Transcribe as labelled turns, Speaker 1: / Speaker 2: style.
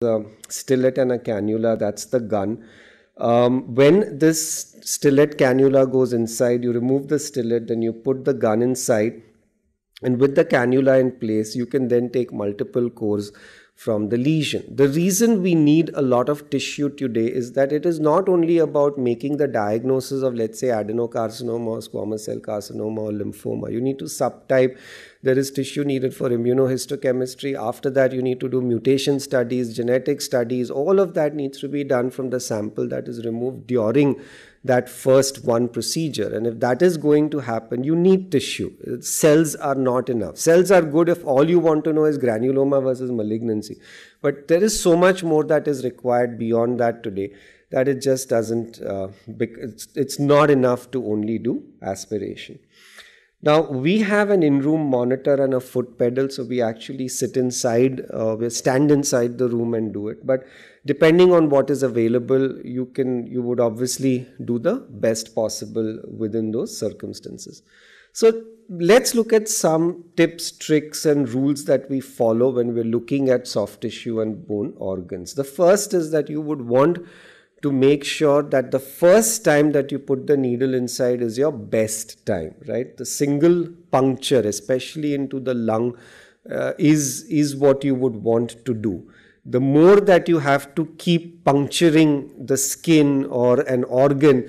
Speaker 1: the
Speaker 2: stillet and a cannula, that's the gun. Um, when this stillet cannula goes inside, you remove the stillet, then you put the gun inside. And with the cannula in place, you can then take multiple cores from the lesion. The reason we need a lot of tissue today is that it is not only about making the diagnosis of, let's say, adenocarcinoma or squamous cell carcinoma or lymphoma. You need to subtype. There is tissue needed for immunohistochemistry. After that, you need to do mutation studies, genetic studies. All of that needs to be done from the sample that is removed during that first one procedure. And if that is going to happen, you need tissue. Cells are not enough. Cells are good if all you want to know is granuloma versus malignancy agency. But there is so much more that is required beyond that today that it just doesn't, uh, it's, it's not enough to only do aspiration. Now we have an in-room monitor and a foot pedal, so we actually sit inside, uh, we stand inside the room and do it. But depending on what is available, you can, you would obviously do the best possible within those circumstances. So let's look at some tips, tricks, and rules that we follow when we're looking at soft tissue and bone organs. The first is that you would want to make sure that the first time that you put the needle inside is your best time, right? The single puncture, especially into the lung, uh, is, is what you would want to do. The more that you have to keep puncturing the skin or an organ,